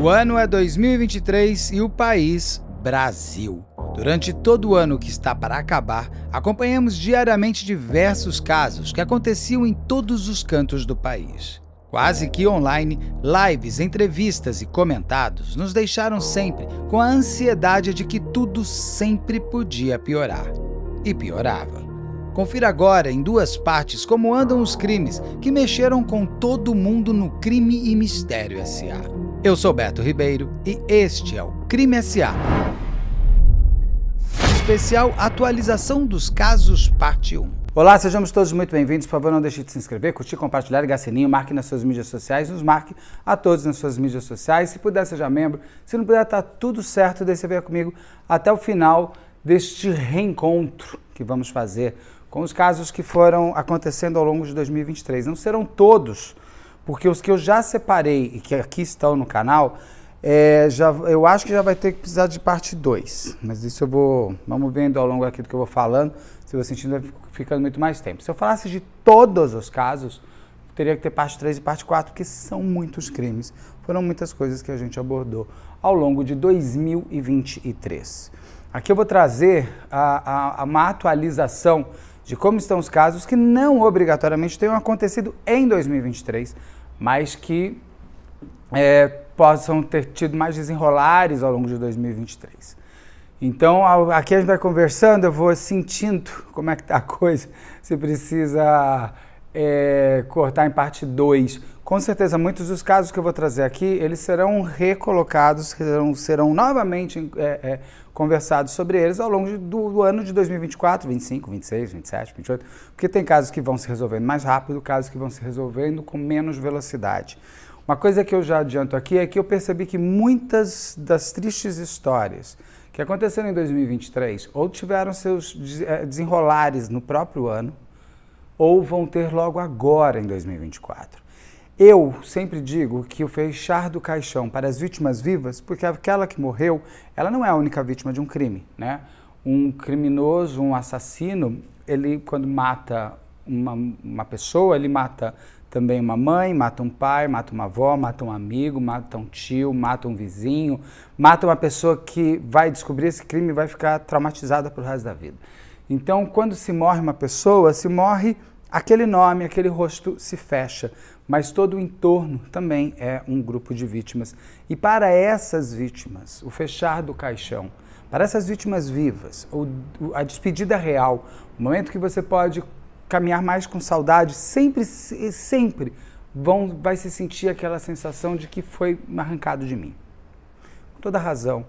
O ano é 2023 e o país, Brasil. Durante todo o ano que está para acabar, acompanhamos diariamente diversos casos que aconteciam em todos os cantos do país. Quase que online, lives, entrevistas e comentados nos deixaram sempre com a ansiedade de que tudo sempre podia piorar. E piorava. Confira agora, em duas partes, como andam os crimes que mexeram com todo mundo no Crime e Mistério S.A. Eu sou Beto Ribeiro e este é o Crime S.A. Especial Atualização dos Casos, parte 1. Olá, sejamos todos muito bem-vindos. Por favor, não deixe de se inscrever, curtir, compartilhar, ligar sininho, marque nas suas mídias sociais, nos marque a todos nas suas mídias sociais. Se puder, seja membro. Se não puder, tá tudo certo. Deixe ver comigo até o final deste reencontro que vamos fazer com os casos que foram acontecendo ao longo de 2023. Não serão todos porque os que eu já separei e que aqui estão no canal, é, já, eu acho que já vai ter que precisar de parte 2. Mas isso eu vou. Vamos vendo ao longo aqui do que eu vou falando. Se você sentindo, vai ficando muito mais tempo. Se eu falasse de todos os casos, teria que ter parte 3 e parte 4, porque são muitos crimes. Foram muitas coisas que a gente abordou ao longo de 2023. Aqui eu vou trazer a, a, uma atualização de como estão os casos que não obrigatoriamente tenham acontecido em 2023, mas que é, possam ter tido mais desenrolares ao longo de 2023. Então, aqui a gente vai conversando, eu vou sentindo como é que tá a coisa, se precisa é, cortar em parte 2 com certeza, muitos dos casos que eu vou trazer aqui, eles serão recolocados, serão, serão novamente é, é, conversados sobre eles ao longo do, do, ano de 2024, 25, 26, 27, 28, porque tem casos que vão se resolvendo mais rápido, casos que vão se resolvendo com menos velocidade. Uma coisa que eu já adianto aqui é que eu percebi que muitas das tristes histórias que aconteceram em 2023 ou tiveram seus é, desenrolares no próprio ano ou vão ter logo agora em 2024. Eu sempre digo que o fechar do caixão para as vítimas vivas, porque aquela que morreu, ela não é a única vítima de um crime, né? Um criminoso, um assassino, ele quando mata uma, uma pessoa, ele mata também uma mãe, mata um pai, mata uma avó, mata um amigo, mata um tio, mata um vizinho, mata uma pessoa que vai descobrir esse crime e vai ficar traumatizada o resto da vida. Então, quando se morre uma pessoa, se morre Aquele nome, aquele rosto se fecha, mas todo o entorno também é um grupo de vítimas. E para essas vítimas, o fechar do caixão, para essas vítimas vivas, ou a despedida real, o momento que você pode caminhar mais com saudade, sempre, sempre vão, vai se sentir aquela sensação de que foi arrancado de mim. Com toda razão,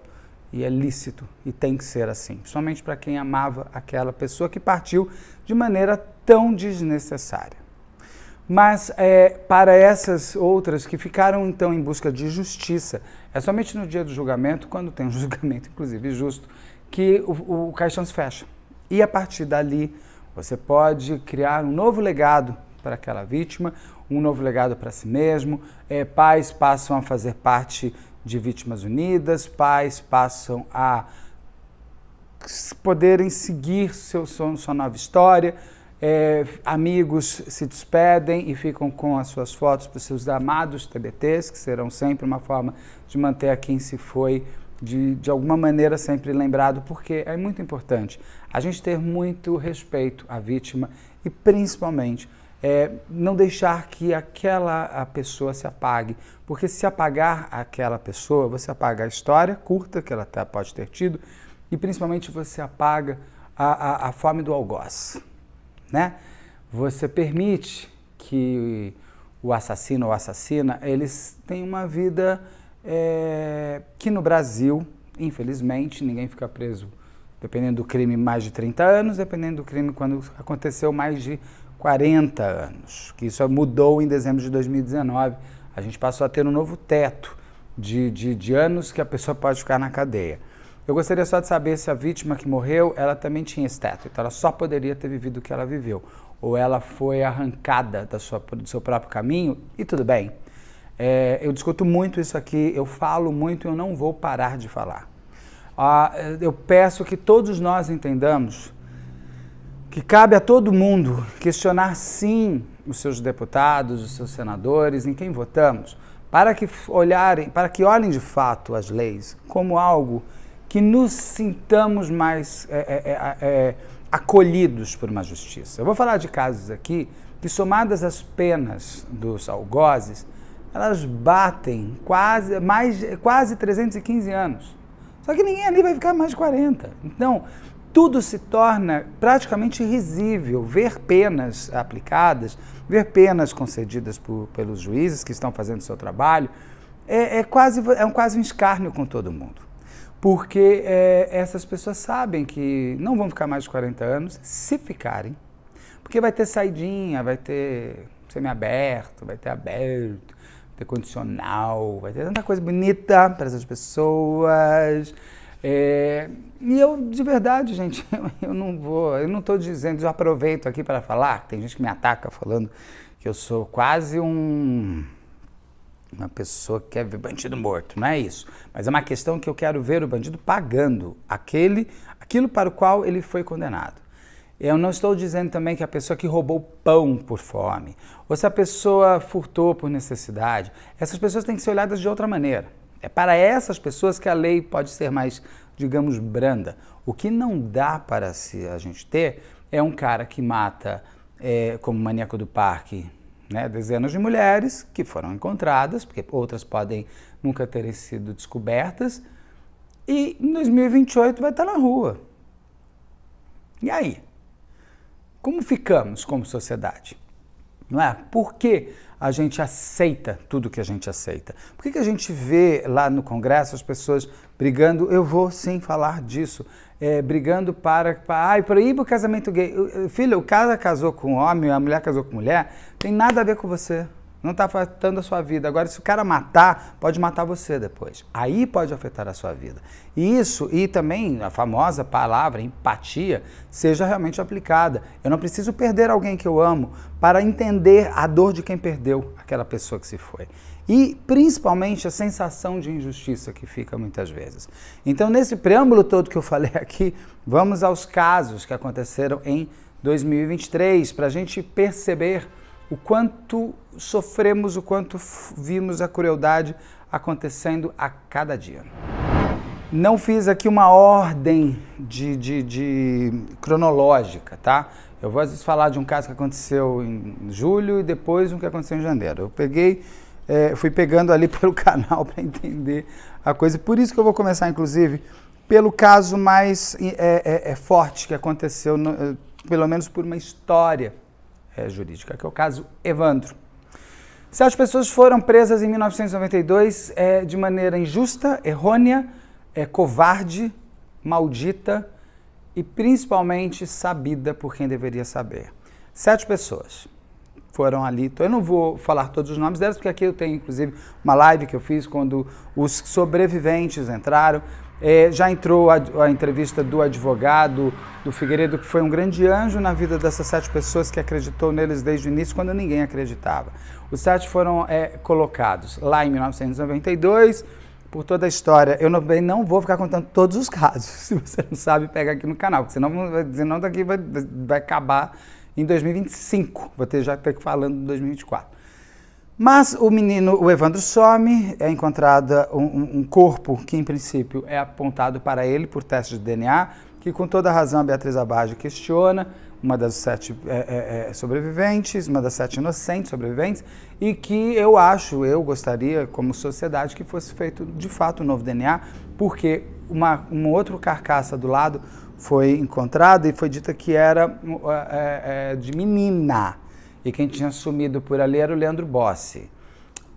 e é lícito e tem que ser assim, somente para quem amava aquela pessoa que partiu de maneira tão desnecessária. Mas é, para essas outras que ficaram então em busca de justiça, é somente no dia do julgamento, quando tem um julgamento inclusive justo, que o, o caixão se fecha. E a partir dali você pode criar um novo legado para aquela vítima, um novo legado para si mesmo. É, pais passam a fazer parte de vítimas unidas, pais passam a poderem seguir seu, sua nova história, é, amigos se despedem e ficam com as suas fotos para os seus amados TBTs, que serão sempre uma forma de manter a quem se foi de, de alguma maneira sempre lembrado, porque é muito importante a gente ter muito respeito à vítima e principalmente é, não deixar que aquela a pessoa se apague. Porque se apagar aquela pessoa, você apaga a história curta que ela até tá, pode ter tido e principalmente você apaga a, a, a fome do algoz. Né? Você permite que o assassino ou assassina, eles têm uma vida é, que no Brasil, infelizmente, ninguém fica preso, dependendo do crime, mais de 30 anos, dependendo do crime, quando aconteceu, mais de 40 anos, que isso mudou em dezembro de 2019. A gente passou a ter um novo teto de, de, de anos que a pessoa pode ficar na cadeia. Eu gostaria só de saber se a vítima que morreu, ela também tinha esse teto, então ela só poderia ter vivido o que ela viveu, ou ela foi arrancada da sua, do seu próprio caminho, e tudo bem. É, eu discuto muito isso aqui, eu falo muito e eu não vou parar de falar. Ah, eu peço que todos nós entendamos que cabe a todo mundo questionar sim os seus deputados, os seus senadores, em quem votamos, para que olharem, para que olhem de fato as leis como algo que nos sintamos mais é, é, é, é acolhidos por uma justiça. Eu vou falar de casos aqui que, somadas as penas dos algozes, elas batem quase, mais, quase 315 anos. Só que ninguém ali vai ficar mais de 40. Então, tudo se torna praticamente risível. Ver penas aplicadas, ver penas concedidas por, pelos juízes que estão fazendo seu trabalho, é, é, quase, é um, quase um escárnio com todo mundo. Porque é, essas pessoas sabem que não vão ficar mais de 40 anos, se ficarem, porque vai ter saidinha, vai ter semi-aberto, vai ter aberto, vai ter condicional, vai ter tanta coisa bonita para essas pessoas. É, e eu, de verdade, gente, eu, não vou, eu não estou dizendo, eu aproveito aqui para falar, tem gente que me ataca falando que eu sou quase um uma pessoa que quer ver bandido morto, não é isso. Mas é uma questão que eu quero ver o bandido pagando aquele, aquilo para o qual ele foi condenado. Eu não estou dizendo também que a pessoa que roubou pão por fome, ou se a pessoa furtou por necessidade, essas pessoas têm que ser olhadas de outra maneira. É para essas pessoas que a lei pode ser mais, digamos, branda. O que não dá para se a gente ter é um cara que mata, é, como maníaco do parque, né, dezenas de mulheres que foram encontradas, porque outras podem nunca terem sido descobertas, e em 2028 vai estar na rua. E aí? Como ficamos como sociedade? Não é? Por que a gente aceita tudo que a gente aceita. Por que, que a gente vê lá no Congresso as pessoas brigando? Eu vou sim falar disso. É, brigando para, para ai, proíba o casamento gay. Filho, o cara casou com homem, a mulher casou com mulher, tem nada a ver com você. Não está afetando a sua vida. Agora, se o cara matar, pode matar você depois. Aí pode afetar a sua vida. E isso, e também a famosa palavra empatia, seja realmente aplicada. Eu não preciso perder alguém que eu amo para entender a dor de quem perdeu aquela pessoa que se foi. E principalmente a sensação de injustiça que fica muitas vezes. Então, nesse preâmbulo todo que eu falei aqui, vamos aos casos que aconteceram em 2023 para a gente perceber o quanto sofremos, o quanto vimos a crueldade acontecendo a cada dia. Não fiz aqui uma ordem de, de, de cronológica, tá? Eu vou às vezes falar de um caso que aconteceu em julho e depois um que aconteceu em janeiro. Eu peguei, é, fui pegando ali pelo canal para entender a coisa. Por isso que eu vou começar, inclusive, pelo caso mais é, é, é forte que aconteceu, no, pelo menos por uma história é, jurídica, que é o caso Evandro. Sete pessoas foram presas em 1992 é, de maneira injusta, errônea, é, covarde, maldita e principalmente sabida por quem deveria saber. Sete pessoas foram ali. Então, eu não vou falar todos os nomes delas, porque aqui eu tenho, inclusive, uma live que eu fiz quando os sobreviventes entraram. É, já entrou a, a, entrevista do advogado do Figueiredo, que foi um grande anjo na vida dessas sete pessoas que acreditou neles desde o início, quando ninguém acreditava. Os sete foram é, colocados lá em 1992, por toda a história. Eu não, não vou ficar contando todos os casos. Se você não sabe, pega aqui no canal, porque senão, senão daqui vai, vai acabar em 2025. Vou ter já ter que falando em 2024. Mas o menino, o Evandro some, é encontrado um, um corpo que, em princípio, é apontado para ele por teste de DNA, que com toda a razão a Beatriz Abajo questiona, uma das sete é, é, é, sobreviventes, uma das sete inocentes sobreviventes, e que eu acho, eu gostaria, como sociedade, que fosse feito de fato um novo DNA, porque uma, outra carcaça do lado foi encontrada e foi dita que era é, é, é de menina. E quem tinha sumido por ali era o Leandro Bossi.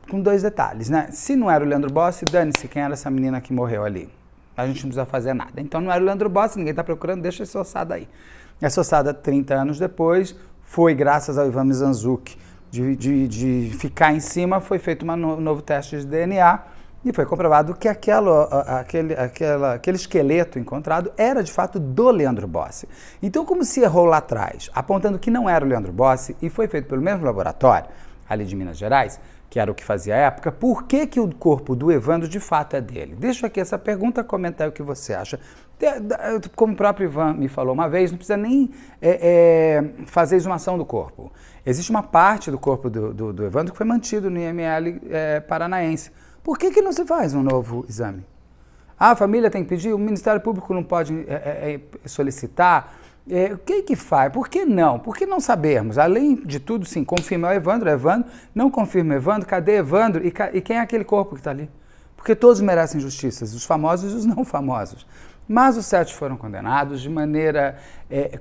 Com dois detalhes, né? Se não era o Leandro Bossi, dane-se quem era essa menina que morreu ali. A gente não precisa fazer nada. Então não era o Leandro Bossi, ninguém está procurando, deixa essa ossada aí. Essa ossada, 30 anos depois, foi graças ao Ivan Mizanzuki de, de, de, ficar em cima, foi feito um no, novo teste de DNA e foi comprovado que aquela, aquele, aquela, aquele esqueleto encontrado era de fato do Leandro Bossi. Então, como se errou lá atrás, apontando que não era o Leandro Bossi e foi feito pelo mesmo laboratório, ali de Minas Gerais, que era o que fazia a época, por que, que o corpo do Evandro de fato é dele? Deixa aqui essa pergunta, comentar o que você acha. Como o próprio Ivan me falou uma vez, não precisa nem é, é, fazer exumação do corpo. Existe uma parte do corpo do, do, do Evandro que foi mantido no IML é, paranaense por que, que não se faz um novo exame? Ah, a família tem que pedir, o Ministério Público não pode é, é, solicitar. É, o que que faz? Por que não? Por que não sabermos? Além de tudo, sim, confirma o Evandro, Evandro, não confirma Evandro, cadê Evandro? E, e quem é aquele corpo que está ali? Porque todos merecem justiças, os famosos e os não famosos. Mas os sete foram condenados de maneira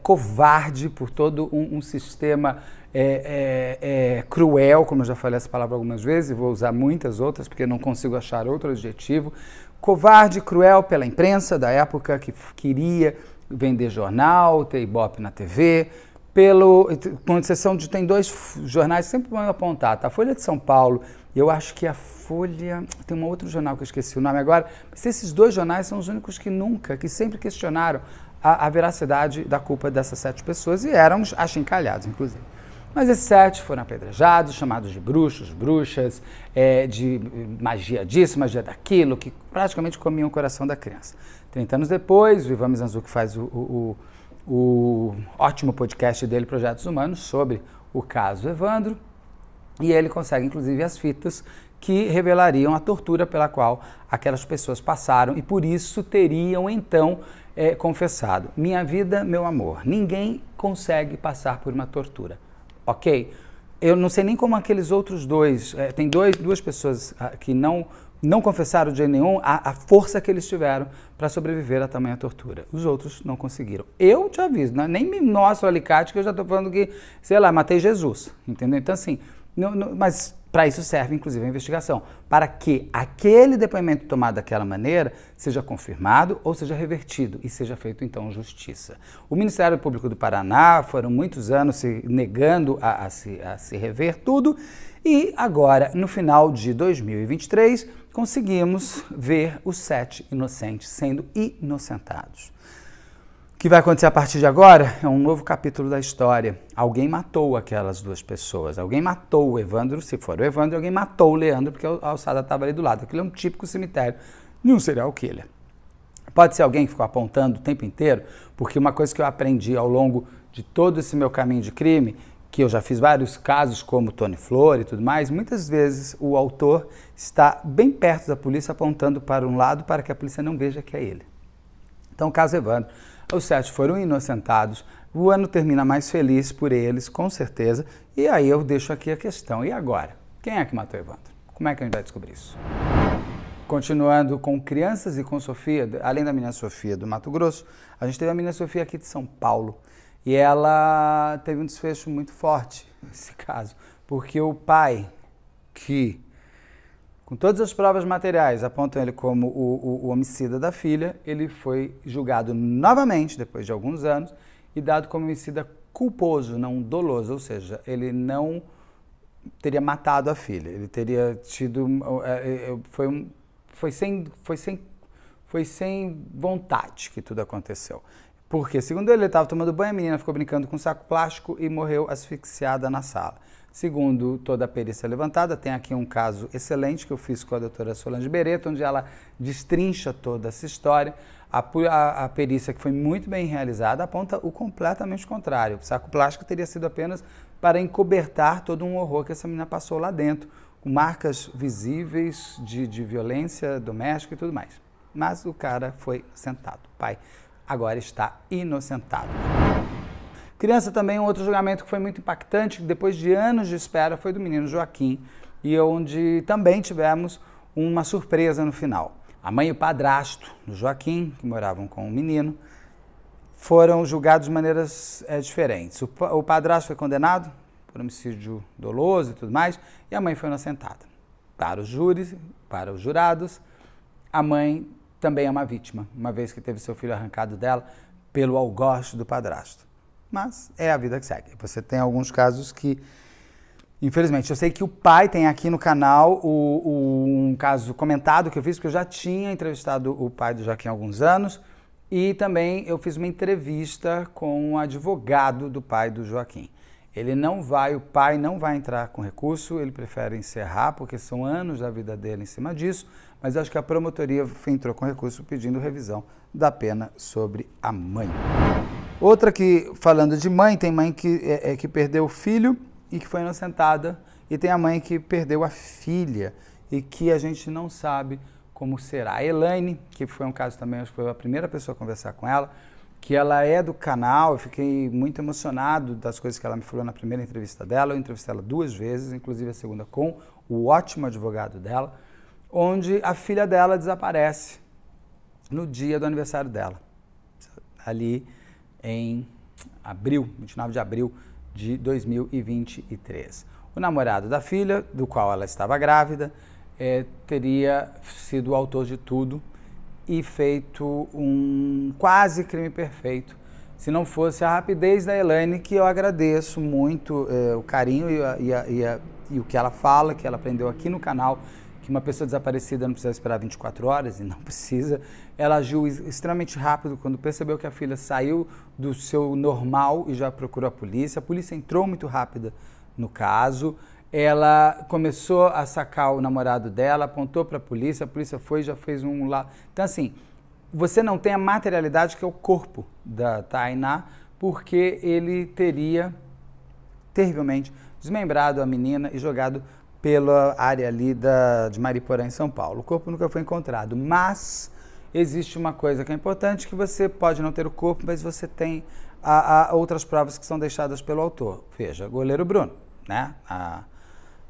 covarde por todo um, um sistema é, é, é, cruel, como eu já falei essa palavra algumas vezes, e vou usar muitas outras porque não consigo achar outro adjetivo. Covarde, cruel pela imprensa da época que queria vender jornal, ter ibope na TV, pelo, com exceção de tem dois jornais sempre vão apontar, tá? A Folha de São Paulo, eu acho que a Folha, tem um outro jornal que eu esqueci o nome agora, mas esses dois jornais são os únicos que nunca, que sempre questionaram a, a veracidade da culpa dessas sete pessoas e eram achincalhados, inclusive. Mas esses sete foram apedrejados, chamados de bruxos, bruxas, é, de eh, magia disso, magia daquilo, que praticamente comiam o coração da criança. Trinta anos depois, o Ivan Mizanzuki faz o, o, o ótimo podcast dele, Projetos Humanos, sobre o caso Evandro, e ele consegue, inclusive, as fitas que revelariam a tortura pela qual aquelas pessoas passaram e por isso teriam então é, confessado: Minha vida, meu amor, ninguém consegue passar por uma tortura ok? Eu não sei nem como aqueles outros dois, é, tem dois, duas pessoas ah, que não não confessaram de nenhum a, a força que eles tiveram para sobreviver a tamanha tortura. Os outros não conseguiram. Eu te aviso, né? nem me mostra o alicate que eu já estou falando que, sei lá, matei Jesus, entendeu? Então assim, não, não, mas para isso serve, inclusive, a investigação, para que aquele depoimento tomado daquela maneira seja confirmado ou seja revertido e seja feito, então, justiça. O Ministério Público do Paraná foram muitos anos se negando a, a, se, a se rever tudo e agora, no final de 2023, conseguimos ver os sete inocentes sendo inocentados que vai acontecer a partir de agora é um novo capítulo da história. Alguém matou aquelas duas pessoas. Alguém matou o Evandro, se for o Evandro, alguém matou o Leandro, porque a alçada estava ali do lado. Aquilo é um típico cemitério de um serial killer. Pode ser alguém que ficou apontando o tempo inteiro, porque uma coisa que eu aprendi ao longo de todo esse meu caminho de crime, que eu já fiz vários casos como Tony Flor e tudo mais, muitas vezes o autor está bem perto da polícia apontando para um lado para que a polícia não veja que é ele. Então, o caso Evandro os sete foram inocentados. O ano termina mais feliz por eles, com certeza. E aí eu deixo aqui a questão: e agora? Quem é que matou Evandro? Como é que a gente vai descobrir isso? Continuando com crianças e com Sofia, além da menina Sofia do Mato Grosso, a gente teve a menina Sofia aqui de São Paulo. E ela teve um desfecho muito forte nesse caso, porque o pai que com todas as provas materiais apontam ele como o, o, o homicida da filha, ele foi julgado novamente, depois de alguns anos, e dado como homicida culposo, não doloso, ou seja, ele não teria matado a filha, ele teria tido eh, eh, eh, foi foi sem foi sem foi sem vontade que tudo aconteceu. Porque segundo ele, ele estava tomando banho, a menina ficou brincando com um saco plástico e morreu asfixiada na sala. Segundo toda a perícia levantada, tem aqui um caso excelente que eu fiz com a doutora Solange Beretta, onde ela destrincha toda essa história. A, a, a perícia, que foi muito bem realizada, aponta o completamente contrário. O saco plástico teria sido apenas para encobertar todo um horror que essa menina passou lá dentro, com marcas visíveis de, de violência doméstica e tudo mais. Mas o cara foi sentado. O pai agora está inocentado. Criança também, um outro julgamento que foi muito impactante, depois de anos de espera, foi do menino Joaquim, e onde também tivemos uma surpresa no final. A mãe e o padrasto do Joaquim, que moravam com o menino, foram julgados de maneiras é, diferentes. O, o padrasto foi condenado por homicídio doloso e tudo mais, e a mãe foi inocentada. Para os júris, para os jurados, a mãe também é uma vítima, uma vez que teve seu filho arrancado dela pelo algoz do padrasto mas é a vida que segue. Você tem alguns casos que, infelizmente, eu sei que o pai tem aqui no canal o, o, um caso comentado que eu fiz, porque eu já tinha entrevistado o pai do Joaquim há alguns anos, e também eu fiz uma entrevista com um advogado do pai do Joaquim. Ele não vai, o pai não vai entrar com recurso, ele prefere encerrar, porque são anos da vida dele em cima disso, mas acho que a promotoria entrou com recurso pedindo revisão da pena sobre a mãe. Outra que, falando de mãe, tem mãe que, é, é, que perdeu o filho e que foi inocentada, e tem a mãe que perdeu a filha e que a gente não sabe como será. A Elaine, que foi um caso também, acho que foi a primeira pessoa a conversar com ela, que ela é do canal, eu fiquei muito emocionado das coisas que ela me falou na primeira entrevista dela, eu entrevistei ela duas vezes, inclusive a segunda com o ótimo advogado dela, onde a filha dela desaparece no dia do aniversário dela. Ali, em abril, 29 de abril de 2023. O namorado da filha, do qual ela estava grávida, é, teria sido o autor de tudo e feito um quase crime perfeito, se não fosse a rapidez da Elaine, que eu agradeço muito é, o carinho e, a, e, a, e, a, e o que ela fala, que ela aprendeu aqui no canal que uma pessoa desaparecida não precisa esperar 24 horas e não precisa. Ela agiu extremamente rápido quando percebeu que a filha saiu do seu normal e já procurou a polícia. A polícia entrou muito rápida no caso. Ela começou a sacar o namorado dela, apontou para a polícia, a polícia foi e já fez um lá. Então, assim, você não tem a materialidade que é o corpo da Tainá, porque ele teria terrivelmente desmembrado a menina e jogado pela área ali da, de Mariporã, em São Paulo. O corpo nunca foi encontrado, mas existe uma coisa que é importante, que você pode não ter o corpo, mas você tem a, a outras provas que são deixadas pelo autor. Veja, goleiro Bruno, né? A,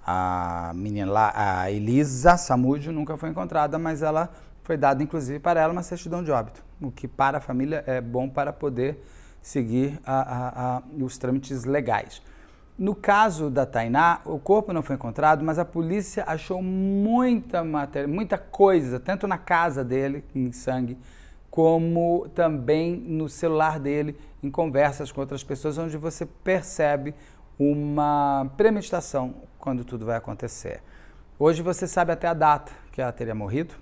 a menina lá, a Elisa Samúdio, nunca foi encontrada, mas ela foi dada, inclusive, para ela uma certidão de óbito, o que para a família é bom para poder seguir a, a, a, os trâmites legais. No caso da Tainá, o corpo não foi encontrado, mas a polícia achou muita matéria, muita coisa, tanto na casa dele, em sangue, como também no celular dele, em conversas com outras pessoas, onde você percebe uma premeditação quando tudo vai acontecer. Hoje você sabe até a data que ela teria morrido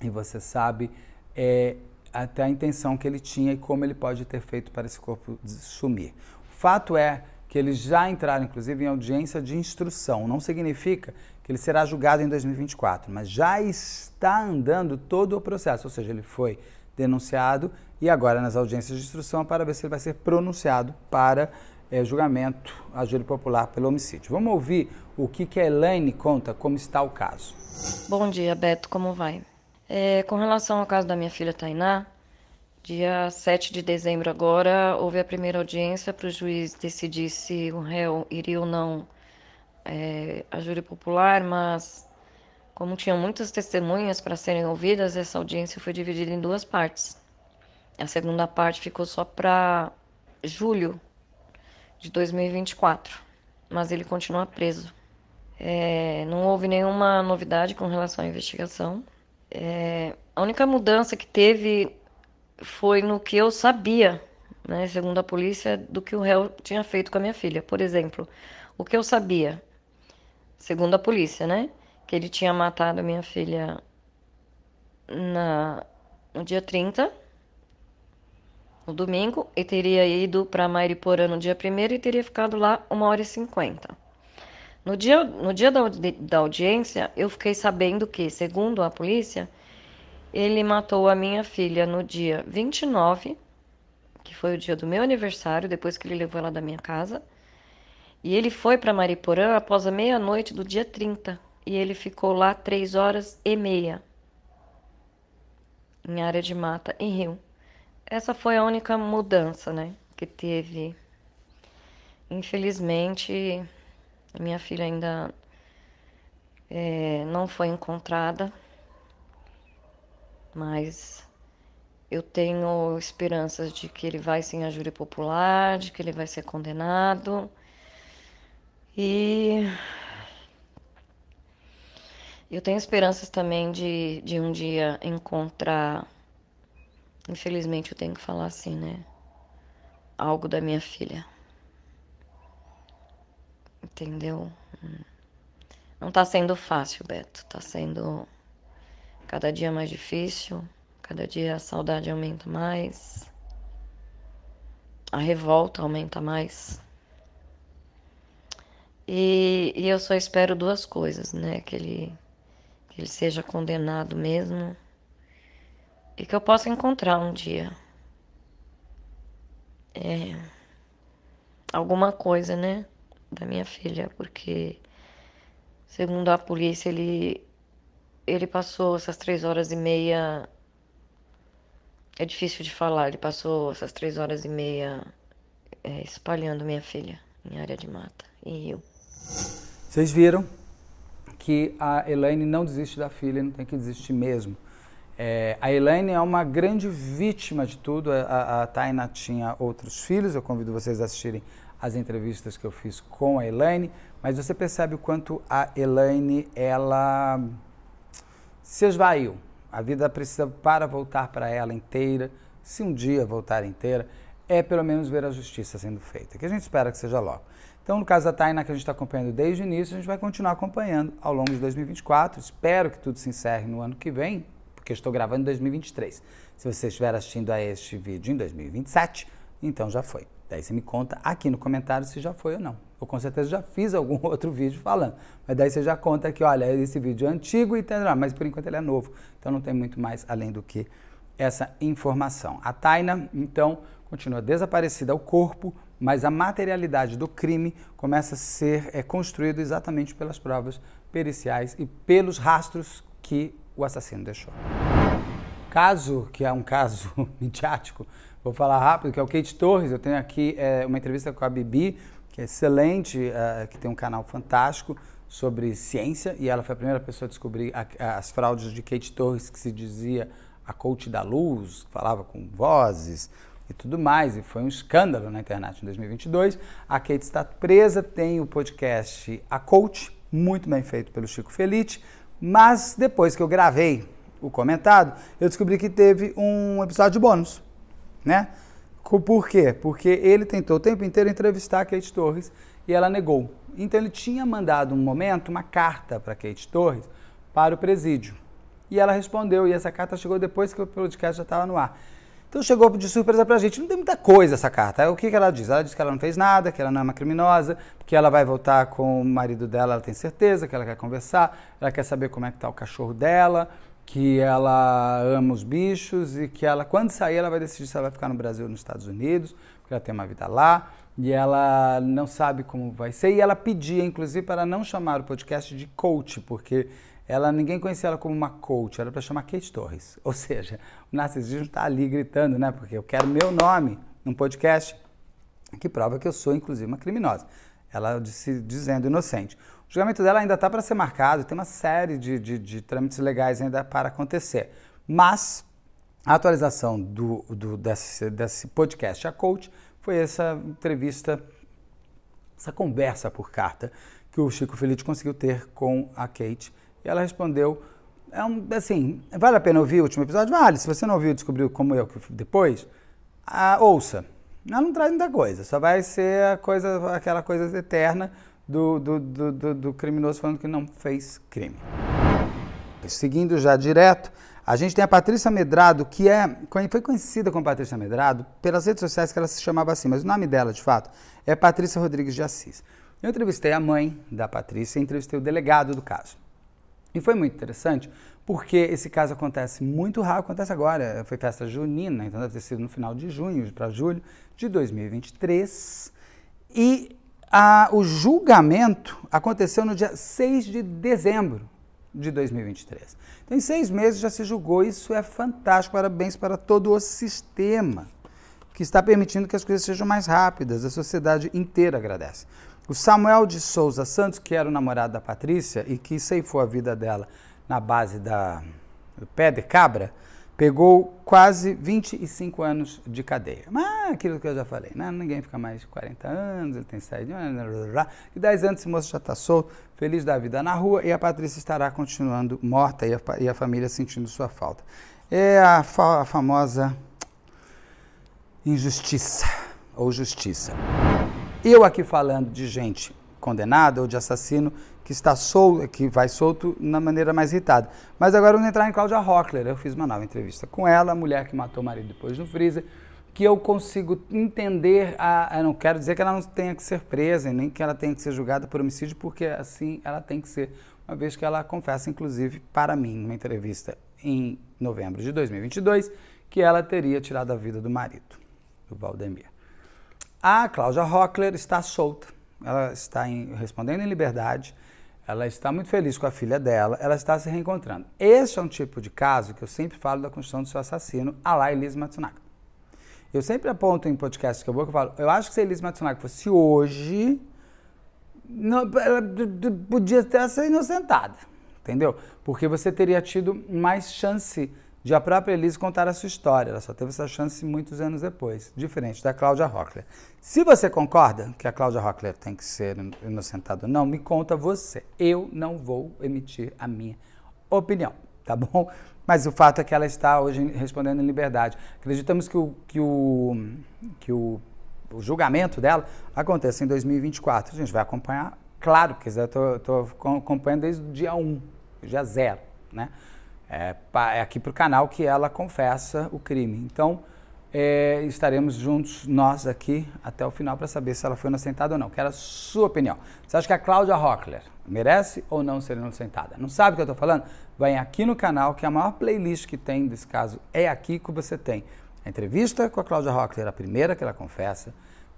e você sabe é, até a intenção que ele tinha e como ele pode ter feito para esse corpo sumir. O fato é que eles já entraram, inclusive, em audiência de instrução. Não significa que ele será julgado em 2024, mas já está andando todo o processo, ou seja, ele foi denunciado e agora nas audiências de instrução para ver se ele vai ser pronunciado para é, julgamento a júri popular pelo homicídio. Vamos ouvir o que, que a Elaine conta, como está o caso. Bom dia, Beto, como vai? É, com relação ao caso da minha filha Tainá, Dia 7 de dezembro agora, houve a primeira audiência para o juiz decidir se o réu iria ou não é, à júri popular, mas como tinham muitas testemunhas para serem ouvidas, essa audiência foi dividida em duas partes. A segunda parte ficou só para julho de 2024, mas ele continua preso. É, não houve nenhuma novidade com relação à investigação. É, a única mudança que teve foi no que eu sabia, né, segundo a polícia, do que o réu tinha feito com a minha filha. Por exemplo, o que eu sabia, segundo a polícia, né, que ele tinha matado a minha filha na, no dia 30, no domingo, e teria ido para Mariporã no dia 1 e teria ficado lá 1 hora e 50. No dia, no dia da, da audiência, eu fiquei sabendo que, segundo a polícia, ele matou a minha filha no dia 29, que foi o dia do meu aniversário, depois que ele levou ela da minha casa. E ele foi para Mariporã após a meia-noite do dia 30. E ele ficou lá três horas e meia. Em área de mata, em Rio. Essa foi a única mudança, né? Que teve. Infelizmente, minha filha ainda é, não foi encontrada. Mas eu tenho esperanças de que ele vai ser a júri popular, de que ele vai ser condenado. E eu tenho esperanças também de, de um dia encontrar. Infelizmente, eu tenho que falar assim, né? Algo da minha filha. Entendeu? Não tá sendo fácil, Beto. Tá sendo Cada dia é mais difícil, cada dia a saudade aumenta mais, a revolta aumenta mais. E, e eu só espero duas coisas, né? Que ele, que ele seja condenado mesmo e que eu possa encontrar um dia. É, alguma coisa, né? Da minha filha, porque segundo a polícia, ele ele passou essas três horas e meia. É difícil de falar, ele passou essas três horas e meia é, espalhando minha filha em área de mata e eu. Vocês viram que a Elaine não desiste da filha, não tem que desistir mesmo. É, a Elaine é uma grande vítima de tudo. A, a, a Taina tinha outros filhos, eu convido vocês a assistirem as entrevistas que eu fiz com a Elaine, mas você percebe o quanto a Elaine, ela se esvaiu. A vida precisa, para voltar para ela inteira, se um dia voltar inteira, é pelo menos ver a justiça sendo feita, que a gente espera que seja logo. Então, no caso da Tainá, que a gente está acompanhando desde o início, a gente vai continuar acompanhando ao longo de 2024. Espero que tudo se encerre no ano que vem, porque estou gravando em 2023. Se você estiver assistindo a este vídeo em 2027, então já foi. Daí você me conta aqui no comentário se já foi ou não. Eu com certeza já fiz algum outro vídeo falando. Mas daí você já conta que, olha, esse vídeo é antigo e entenderá, mas por enquanto ele é novo. Então não tem muito mais além do que essa informação. A Taina, então, continua desaparecida ao corpo, mas a materialidade do crime começa a ser é, construído exatamente pelas provas periciais e pelos rastros que o assassino deixou. Caso, que é um caso midiático, vou falar rápido, que é o Kate Torres. Eu tenho aqui é, uma entrevista com a Bibi, que é excelente, uh, que tem um canal fantástico sobre ciência, e ela foi a primeira pessoa a descobrir a, as fraudes de Kate Torres, que se dizia a coach da luz, falava com vozes e tudo mais, e foi um escândalo na internet em 2022. A Kate está presa, tem o podcast A Coach, muito bem feito pelo Chico Felite, mas depois que eu gravei o comentado, eu descobri que teve um episódio de bônus, né? Por quê? Porque ele tentou o tempo inteiro entrevistar a Kate Torres e ela negou. Então ele tinha mandado um momento uma carta para Kate Torres para o presídio. E ela respondeu, e essa carta chegou depois que o podcast já estava no ar. Então chegou de surpresa pra gente. Não tem muita coisa essa carta. O que, que ela diz? Ela diz que ela não fez nada, que ela não é uma criminosa, que ela vai voltar com o marido dela, ela tem certeza, que ela quer conversar, ela quer saber como é que tá o cachorro dela, que ela ama os bichos e que ela, quando sair, ela vai decidir se ela vai ficar no Brasil ou nos Estados Unidos, porque ela tem uma vida lá e ela não sabe como vai ser. E ela pedia, inclusive, para não chamar o podcast de coach, porque ela ninguém conhecia ela como uma coach, era para chamar Kate Torres. Ou seja, o narcisismo está ali gritando, né? Porque eu quero meu nome num podcast, que prova que eu sou, inclusive, uma criminosa. Ela se dizendo inocente. O julgamento dela ainda está para ser marcado, tem uma série de, de, de, trâmites legais ainda para acontecer. Mas a atualização do, do, desse, desse podcast A Coach foi essa entrevista, essa conversa por carta que o Chico Feliz conseguiu ter com a Kate. E ela respondeu é um, assim, vale a pena ouvir o último episódio? Vale. Se você não ouviu e descobriu como eu depois, a, ah, ouça. Ela não traz muita coisa, só vai ser coisa, aquela coisa eterna do, do, do, do criminoso falando que não fez crime. Seguindo já direto, a gente tem a Patrícia Medrado, que é, foi conhecida como Patrícia Medrado pelas redes sociais que ela se chamava assim, mas o nome dela, de fato, é Patrícia Rodrigues de Assis. Eu entrevistei a mãe da Patrícia, entrevistei o delegado do caso. E foi muito interessante, porque esse caso acontece muito raro, acontece agora, foi festa junina, então deve ter sido no final de junho para julho de 2023. E ah, o julgamento aconteceu no dia 6 de dezembro de 2023. Então, em seis meses já se julgou, isso é fantástico, parabéns para todo o sistema que está permitindo que as coisas sejam mais rápidas, a sociedade inteira agradece. O Samuel de Souza Santos, que era o namorado da Patrícia e que ceifou a vida dela na base da, do pé de cabra, pegou quase 25 anos de cadeia. Mas aquilo que eu já falei, né? ninguém fica mais de 40 anos, ele tem saído, e 10 anos esse moço já está solto, feliz da vida na rua, e a Patrícia estará continuando morta e a, e a família sentindo sua falta. É a, fa a famosa injustiça ou justiça. Eu aqui falando de gente condenada ou de assassino que está solto, que vai solto na maneira mais irritada. Mas agora vamos entrar em Cláudia Rockler. Eu fiz uma nova entrevista com ela, a mulher que matou o marido depois no freezer, que eu consigo entender a, eu não quero dizer que ela não tenha que ser presa, nem que ela tenha que ser julgada por homicídio, porque assim ela tem que ser, uma vez que ela confessa inclusive para mim, numa entrevista em novembro de 2022, que ela teria tirado a vida do marido, do Valdemir. A Cláudia Rockler está solta. Ela está em, respondendo em liberdade ela está muito feliz com a filha dela, ela está se reencontrando. esse é um tipo de caso que eu sempre falo da construção do seu assassino, a lá Elise Matsunaga. Eu sempre aponto em podcasts que eu vou que eu falo, eu acho que se Elise Matsunaga fosse hoje, não, ela podia ter sido inocentada, entendeu? Porque você teria tido mais chance de a própria Elise contar a sua história. Ela só teve essa chance muitos anos depois, diferente da Cláudia Rockler. Se você concorda que a Cláudia Rockler tem que ser inocentada não, me conta você. Eu não vou emitir a minha opinião, tá bom? Mas o fato é que ela está hoje respondendo em liberdade. Acreditamos que o, que o, que o, o julgamento dela aconteça em 2024. A gente vai acompanhar, claro, porque eu estou acompanhando desde o dia 1, dia 0, né? é, é aqui para o canal que ela confessa o crime. Então, é, estaremos juntos nós aqui até o final para saber se ela foi inocentada ou não. Quero a sua opinião. Você acha que a Cláudia Rockler merece ou não ser inocentada? Não sabe o que eu estou falando? Vem aqui no canal, que a maior playlist que tem desse caso é aqui que você tem. A entrevista com a Cláudia Rockler, a primeira que ela confessa.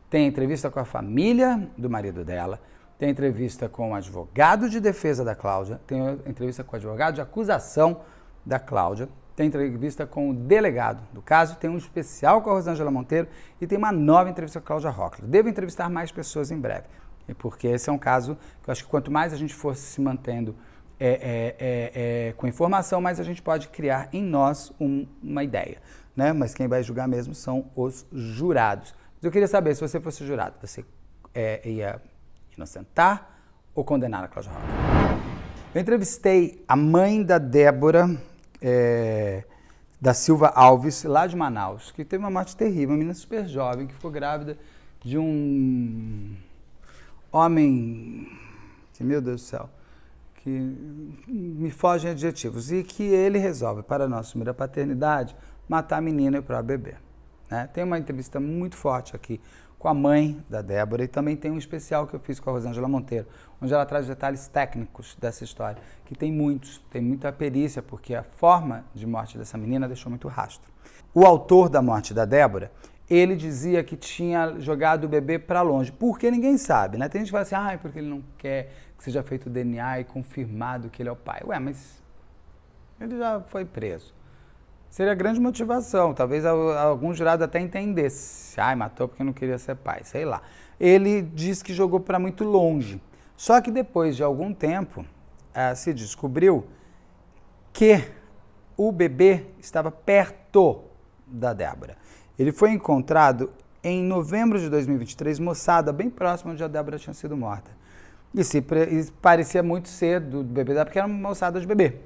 Tem entrevista com a família do marido dela. Tem entrevista com o advogado de defesa da Cláudia. Tem entrevista com o advogado de acusação da Cláudia. Tem entrevista com o delegado do caso, tem um especial com a Rosângela Monteiro e tem uma nova entrevista com a Cláudia Rockler. Devo entrevistar mais pessoas em breve, porque esse é um caso que eu acho que quanto mais a gente for se mantendo é, é, é, é, com informação, mais a gente pode criar em nós um, uma ideia. Né? Mas quem vai julgar mesmo são os jurados. Mas eu queria saber, se você fosse jurado, você é, ia inocentar ou condenar a Cláudia Rockler? Eu entrevistei a mãe da Débora, é, da Silva Alves, lá de Manaus, que teve uma morte terrível, uma menina super jovem que ficou grávida de um homem que, meu Deus do céu, que me fogem adjetivos, e que ele resolve, para a assumir a paternidade, matar a menina e o próprio bebê. Né? Tem uma entrevista muito forte aqui com a mãe da Débora e também tem um especial que eu fiz com a Rosângela Monteiro, onde ela traz detalhes técnicos dessa história, que tem muitos, tem muita perícia, porque a forma de morte dessa menina deixou muito rastro. O autor da morte da Débora, ele dizia que tinha jogado o bebê para longe, porque ninguém sabe, né? Tem gente que fala assim, ah, é porque ele não quer que seja feito o DNA e confirmado que ele é o pai. Ué, mas ele já foi preso seria grande motivação. Talvez algum jurado até entendesse. Ai, matou porque não queria ser pai, sei lá. Ele diz que jogou para muito longe. Só que depois de algum tempo, eh, se descobriu que o bebê estava perto da Débora. Ele foi encontrado em novembro de 2023, moçada, bem próximo onde a Débora tinha sido morta. E, se, e parecia muito cedo do bebê, porque era uma moçada de bebê.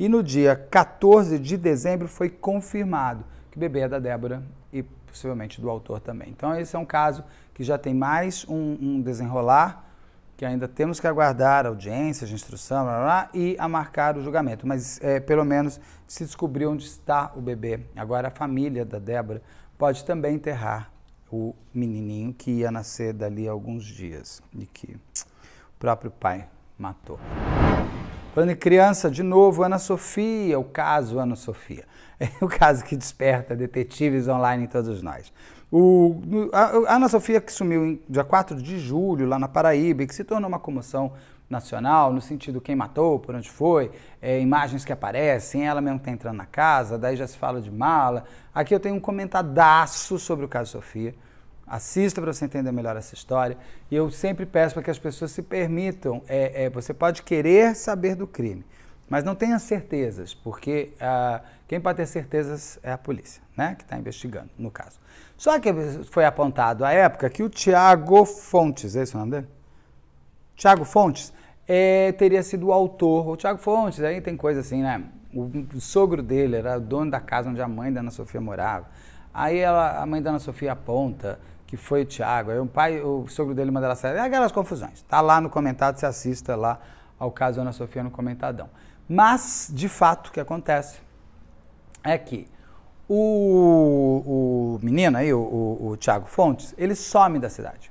E no dia 14 de dezembro foi confirmado que o bebê é da Débora e possivelmente do autor também. Então esse é um caso que já tem mais um, um desenrolar, que ainda temos que aguardar audiências de instrução blá, blá, blá, e a marcar o julgamento. Mas é, pelo menos se descobriu onde está o bebê. Agora a família da Débora pode também enterrar o menininho que ia nascer dali alguns dias e que o próprio pai matou. Falando em é criança, de novo, Ana Sofia, o caso Ana Sofia. É o caso que desperta detetives online em todos nós. O, a, a Ana Sofia, que sumiu em dia 4 de julho, lá na Paraíba, e que se tornou uma comoção nacional, no sentido quem matou, por onde foi, é, imagens que aparecem, ela mesmo está entrando na casa, daí já se fala de mala. Aqui eu tenho um comentadaço sobre o caso Sofia. Assista para você entender melhor essa história. E eu sempre peço para que as pessoas se permitam. É, é, você pode querer saber do crime, mas não tenha certezas, porque ah, quem pode ter certezas é a polícia, né? Que está investigando, no caso. Só que foi apontado à época que o Tiago Fontes, é esse o nome dele? Tiago Fontes é, teria sido o autor. O Tiago Fontes, aí tem coisa assim, né? O, sogro dele era dono da casa onde a mãe da Ana Sofia morava. Aí ela, a mãe da Ana Sofia aponta que foi o Tiago. Aí o pai, o sogro dele mandou ela sair. É aquelas confusões. Está lá no comentado, se assista lá ao caso da Ana Sofia no comentadão. Mas, de fato, o que acontece é que o, o menino aí, o, o, o Tiago Fontes, ele some da cidade.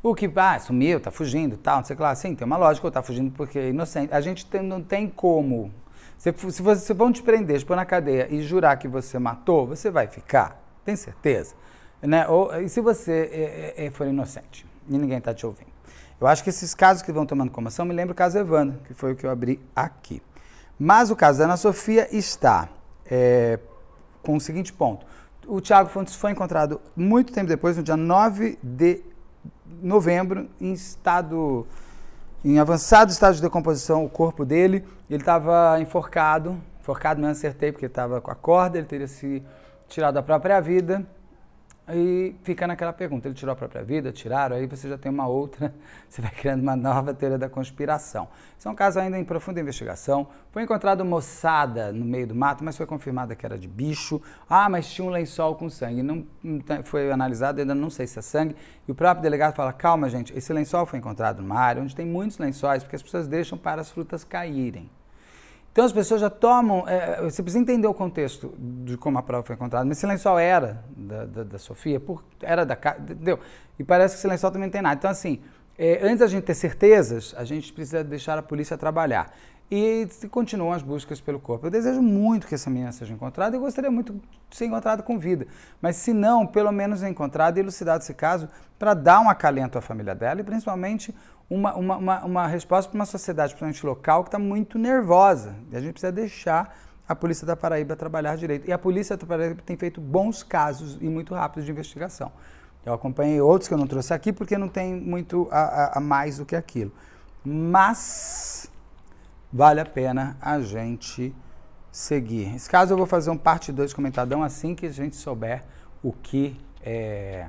O que, ah, sumiu, tá fugindo, tal, não sei o que lá. Sim, tem uma lógica, tá fugindo porque é inocente. A gente tem, não tem como. Se, se, você, se vão te prender, te pôr na cadeia e jurar que você matou, você vai ficar. Tem certeza? Né? Ou, e se você é, é, é for inocente e ninguém está te ouvindo? Eu acho que esses casos que vão tomando como ação, me lembra o caso Evandro, que foi o que eu abri aqui. Mas o caso da Ana Sofia está é, com o seguinte ponto. O Tiago Fontes foi encontrado muito tempo depois, no dia 9 de novembro, em estado em avançado estágio de decomposição o corpo dele. Ele estava enforcado, enforcado, mas acertei porque estava com a corda, ele teria se tirado da própria vida. Aí fica naquela pergunta, ele tirou a própria vida, tiraram, aí você já tem uma outra, você vai criando uma nova teoria da conspiração. Isso é um caso ainda em profunda investigação. Foi encontrado moçada no meio do mato, mas foi confirmada que era de bicho. Ah, mas tinha um lençol com sangue. Não tá, foi analisado, ainda não sei se é sangue. E o próprio delegado fala: "Calma, gente, esse lençol foi encontrado numa área onde tem muitos lençóis, porque as pessoas deixam para as frutas caírem." Então as pessoas já tomam. É, é, você precisa entender o contexto de como a prova foi encontrada. Mas Silençol era da, da, da Sofia, por, era da. casa, Entendeu? E parece que Silençol também tem nada. Então, assim, é, antes da gente ter certezas, a gente precisa deixar a polícia trabalhar e continuam as buscas pelo corpo. Eu desejo muito que essa menina seja encontrada e gostaria muito de ser encontrada com vida, mas se não, pelo menos é encontrada e elucidado esse caso para dar um acalento à família dela e principalmente uma, uma, uma, uma resposta para uma sociedade, principalmente local, que está muito nervosa. E a gente precisa deixar a Polícia da Paraíba trabalhar direito. E a Polícia da Paraíba tem feito bons casos e muito rápidos de investigação. Eu acompanhei outros que eu não trouxe aqui porque não tem muito a, a, a mais do que aquilo. Mas vale a pena a gente seguir. Nesse caso, eu vou fazer um parte 2 comentadão assim que a gente souber o que é,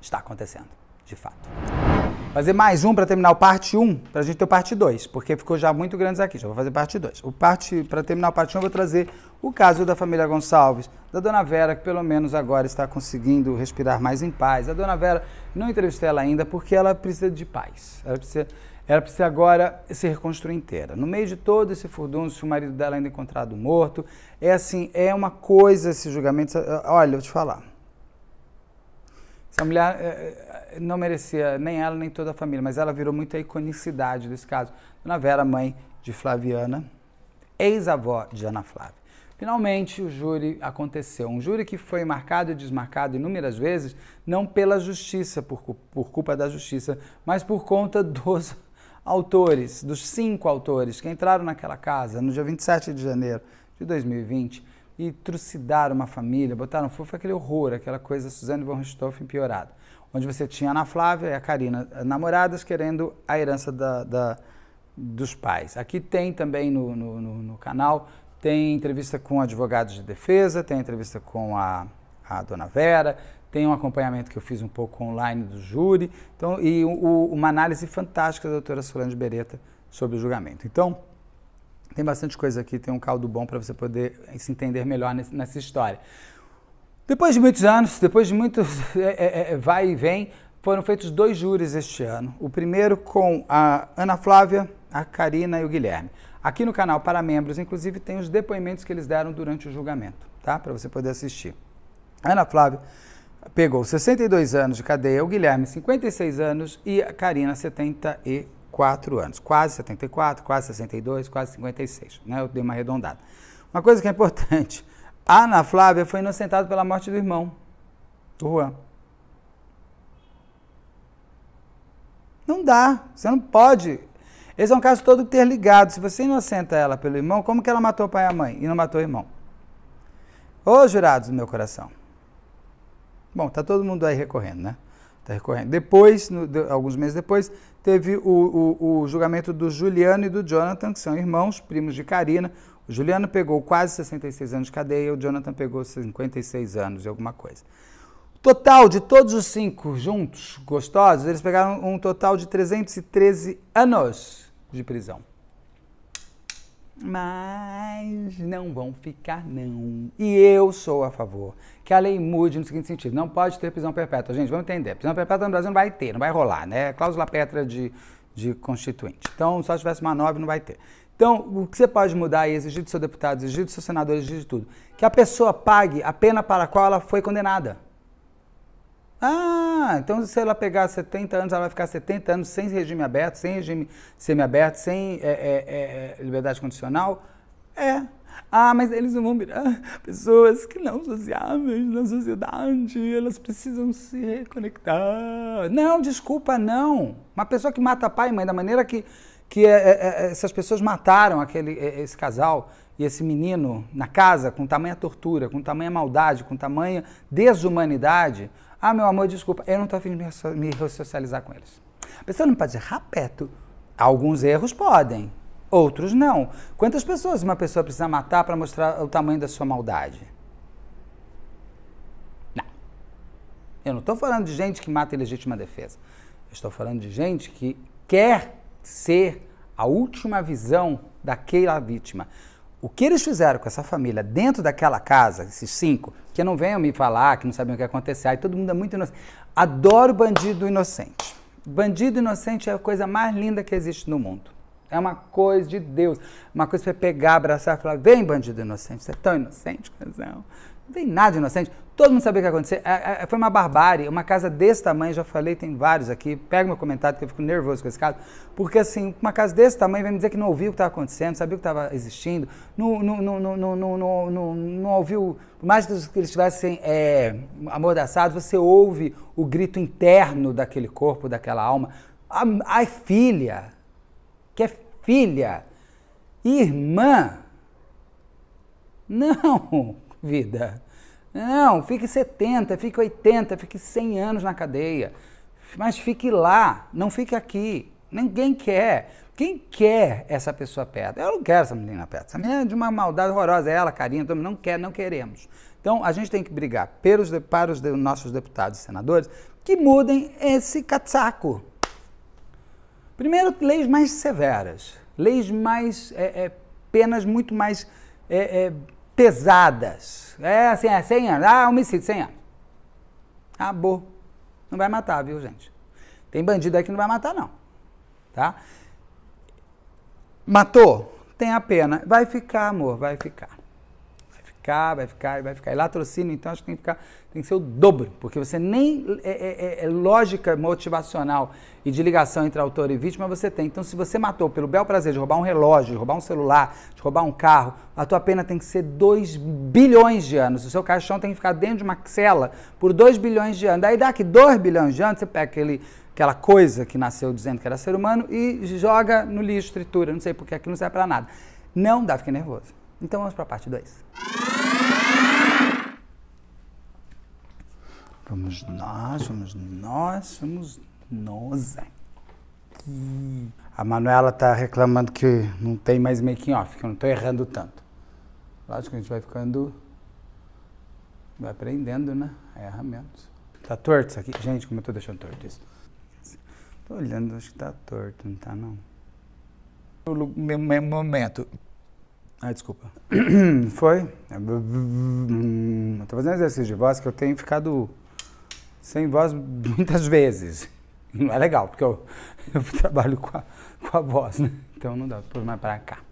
está acontecendo, de fato. Fazer mais um para terminar o parte 1, um, para a gente ter o parte 2, porque ficou já muito grande aqui, já vou fazer parte 2. O parte, para terminar o parte 1, um, eu vou trazer o caso da família Gonçalves, da dona Vera, que pelo menos agora está conseguindo respirar mais em paz. A dona Vera, não entrevistei ela ainda porque ela precisa de paz. Ela precisa, ela precisa agora se reconstruir inteira. No meio de todo esse furdunço, o marido dela ainda encontrado morto. É assim, é uma coisa esse julgamento. Eh, olha, eu vou te falar. Essa mulher eh, eh, não merecia nem ela, nem toda a família, mas ela virou muita iconicidade desse caso. Dona Vera, mãe de Flaviana, ex-avó de Ana Flávia. Finalmente, o júri aconteceu. Um júri que foi marcado e desmarcado inúmeras vezes, não pela justiça, por, por culpa da justiça, mas por conta dos autores, dos cinco autores que entraram naquela casa no dia 27 de janeiro de 2020 e trucidaram uma família, botaram fogo, foi aquele horror, aquela coisa Suzane von Richthofen piorada, onde você tinha a Ana Flávia e a Karina, eh, namoradas querendo a herança da, da dos pais. Aqui tem também no, no, no, no canal, tem entrevista com advogados de defesa, tem entrevista com a, a dona Vera, tem um acompanhamento que eu fiz um pouco online do júri. Então, e o, uma análise fantástica da doutora Solange Beretta sobre o julgamento. Então, tem bastante coisa aqui, tem um caldo bom para você poder se entender melhor nessa história. Depois de muitos anos, depois de muitos é, é, é, vai e vem, foram feitos dois júris este ano. O primeiro com a Ana Flávia, a Karina e o Guilherme. Aqui no canal para membros, inclusive, tem os depoimentos que eles deram durante o julgamento, tá? Para você poder assistir. Ana Flávia pegou 62 anos de cadeia, o Guilherme 56 anos e a Karina 74 anos. Quase 74, quase 62, quase 56. Né? Eu dei uma arredondada. Uma coisa que é importante, a Ana Flávia foi inocentada pela morte do irmão, do Juan. Não dá, você não pode. Esse é um caso todo ter ligado. Se você inocenta ela pelo irmão, como que ela matou o pai e a mãe e não matou o irmão? Ô jurados do meu coração, Bom, tá todo mundo aí recorrendo, né? Tá recorrendo. Depois, no, de, alguns meses depois, teve o, o, o, julgamento do Juliano e do Jonathan, que são irmãos, primos de Karina. O Juliano pegou quase 66 anos de cadeia, o Jonathan pegou 56 anos e alguma coisa. Total de todos os cinco juntos, gostosos, eles pegaram um total de 313 anos de prisão mas não vão ficar não. E eu sou a favor que a lei mude no seguinte sentido, não pode ter prisão perpétua. Gente, vamos entender, prisão perpétua no Brasil não vai ter, não vai rolar, né? Cláusula petra de, de constituinte. Então, só se tivesse uma nova, não vai ter. Então, o que você pode mudar e exigir do seu deputado, exigir do seu senador, exigir de tudo, que a pessoa pague a pena para a qual ela foi condenada. Ah, então se ela pegar 70 anos, ela vai ficar 70 anos sem regime aberto, sem regime semiaberto, sem é, é, é, liberdade condicional? É. Ah, mas eles não vão virar pessoas que não sociáveis na sociedade, elas precisam se reconectar. Não, desculpa, não. Uma pessoa que mata pai e mãe da maneira que, que eh, eh, eh, essas pessoas mataram aquele, esse casal, e esse menino na casa com tamanha tortura, com tamanha maldade, com tamanha desumanidade, ah, meu amor, desculpa, eu não estou afim de me ressocializar com eles. A pessoa não pode errar perto. Alguns erros podem, outros não. Quantas pessoas uma pessoa precisa matar para mostrar o tamanho da sua maldade? Não. Eu não estou falando de gente que mata em legítima defesa. Eu estou falando de gente que quer ser a última visão daquela vítima. O que eles fizeram com essa família dentro daquela casa, esses cinco, que não venham me falar, que não sabiam o que ia acontecer, aí todo mundo é muito inocente. Adoro bandido inocente. Bandido inocente é a coisa mais linda que existe no mundo. É uma coisa de Deus. Uma coisa para pegar, abraçar e falar: vem, bandido inocente, você é tão inocente, casal. Não tem nada de inocente. Todo mundo sabia o que ia acontecer. É, é, foi uma barbárie. Uma casa desse tamanho, já falei, tem vários aqui. Pega meu comentário, que eu fico nervoso com esse caso. Porque, assim, uma casa desse tamanho vai me dizer que não ouviu o que estava acontecendo, sabia o que estava existindo, não, não, não, não, não, não, não, não ouviu. Por mais que eles estivessem é, amordaçados, você ouve o grito interno daquele corpo, daquela alma. A, a filha, que é filha, irmã. Não! vida. Não, fique 70, fique 80, fique 100 anos na cadeia. Mas fique lá, não fique aqui. Ninguém quer. Quem quer essa pessoa perto? Eu não quero essa menina perto. Essa menina é de uma maldade horrorosa. É ela, carinha, não quer, não queremos. Então, a gente tem que brigar pelos, para os nossos deputados e senadores que mudem esse catsaco. Primeiro, leis mais severas, leis mais, é, é, penas muito mais é, é pesadas. É assim, é 100 anos. Ah, homicídio, 100 anos. Acabou. Não vai matar, viu, gente? Tem bandido aí que não vai matar, não. Tá? Matou? Tem a pena. Vai ficar, amor, vai ficar ficar, vai ficar, vai ficar. E latrocínio, então, acho que tem que ficar, tem que ser o dobro, porque você nem é, é, é, é lógica motivacional e de ligação entre autor e vítima você tem. Então, se você matou pelo bel prazer de roubar um relógio, de roubar um celular, de roubar um carro, a tua pena tem que ser 2 bilhões de anos. O seu caixão tem que ficar dentro de uma cela por 2 bilhões de anos. Daí daqui 2 bilhões de anos, você pega aquele aquela coisa que nasceu dizendo que era ser humano e joga no lixo, tritura, não sei porque aquilo não serve para nada. Não dá, fiquei nervoso. Então vamos para a parte 2. Vamos nós, vamos nós, vamos nós aqui. A Manuela tá reclamando que não tem mais making off, que eu não tô errando tanto. Lógico que a gente vai ficando. Vai aprendendo, né? Erra menos. Tá torto isso aqui? Gente, como eu tô deixando torto isso? Tô olhando, acho que tá torto, não tá não. No mesmo momento. Ah, desculpa. Foi? Eu tô fazendo exercício de voz que eu tenho ficado sem voz muitas vezes. Não é legal, porque eu, eu trabalho com a, com a voz, né? Então não dá por mais para cá.